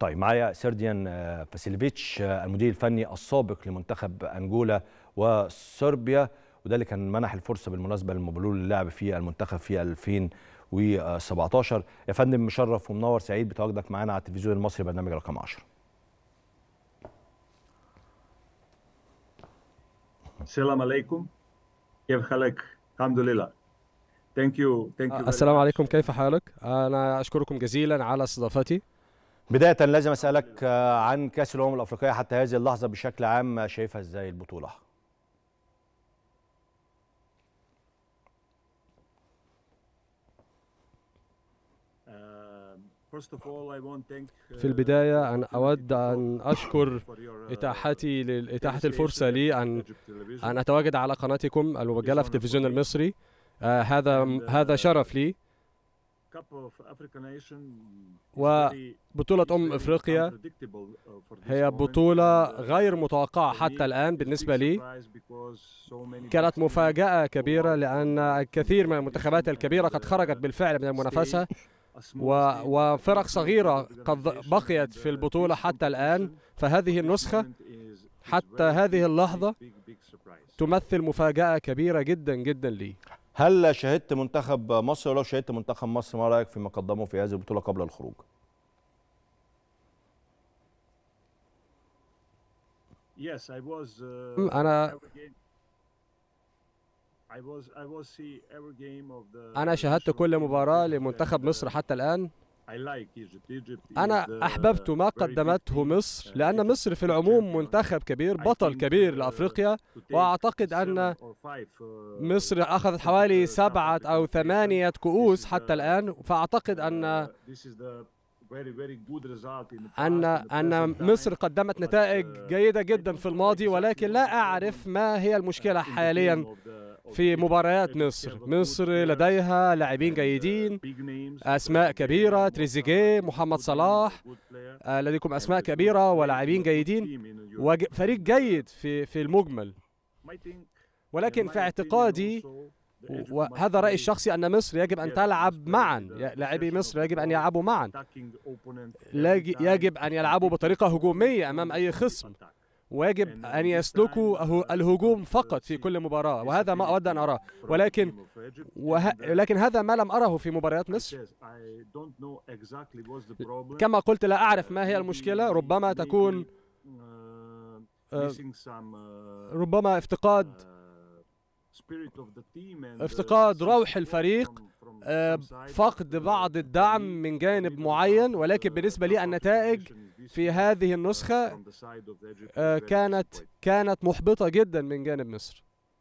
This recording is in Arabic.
طيب معايا سيرديان آه، فاسيليفيتش آه، المدير الفني السابق لمنتخب انجولا وصربيا وده اللي كان منح الفرصه بالمناسبه لمبلول للعب في المنتخب في 2017 يا فندم مشرف ومنور سعيد بتواجدك معانا على التلفزيون المصري برنامج رقم 10 السلام عليكم كيف حالك الحمد لله ثانك يو ثانك يو السلام عليكم كيف حالك انا اشكركم جزيلا على استضافتي بداية لازم أسألك آه، عن كأس الأمم الأفريقية حتى هذه اللحظة بشكل عام آه، شايفها إزاي البطولة؟ في البداية أنا أود أن أشكر إتاحتي لإتاحة الفرصة لي أن أن أتواجد على قناتكم المبجلة في التلفزيون المصري آه، هذا هذا شرف لي وبطولة أم إفريقيا uh, هي بطولة uh, غير متوقعة حتى الآن بالنسبة لي كانت مفاجأة كبيرة لأن الكثير من المنتخبات الكبيرة قد uh, خرجت بالفعل من المنافسة وفرق صغيرة قد بقيت في البطولة حتى الآن فهذه النسخة حتى هذه اللحظة تمثل مفاجأة كبيرة جدا جدا لي هل شاهدت منتخب مصر ولو شاهدت منتخب مصر ما رايك فيما قدمه في هذه البطوله قبل الخروج uh, انا انا شاهدت كل مباراه لمنتخب مصر حتى الان أنا أحببت ما قدمته مصر لأن مصر في العموم منتخب كبير بطل uh, كبير لأفريقيا وأعتقد أن uh, مصر أخذت حوالي uh, سبعة أو ثمانية كؤوس حتى الآن فأعتقد أن أن أن مصر قدمت نتائج جيدة جدا في الماضي ولكن لا أعرف ما هي المشكلة حاليا في مباريات مصر مصر لديها لاعبين جيدين أسماء كبيرة تريزيجيه محمد صلاح آه، لديكم أسماء كبيرة ولاعبين جيدين وفريق جيد في في المجمل ولكن في اعتقادي وهذا رأيي الشخصي أن مصر يجب أن تلعب معا لاعبي مصر يجب أن يلعبوا معا يجب أن يلعبوا بطريقة هجومية أمام أي خصم واجب أن يسلكوا الهجوم فقط في كل مباراة وهذا ما أود أن أراه ولكن وه... Uh, لكن هذا ما لم أره في مباريات مصر كما قلت لا أعرف uh, ما هي المشكلة ربما تكون uh, ربما افتقاد افتقاد روح الفريق فقد بعض الدعم من جانب معين ولكن بالنسبة لي النتائج في هذه النسخة آه، كانت كانت محبطة جدا من جانب مصر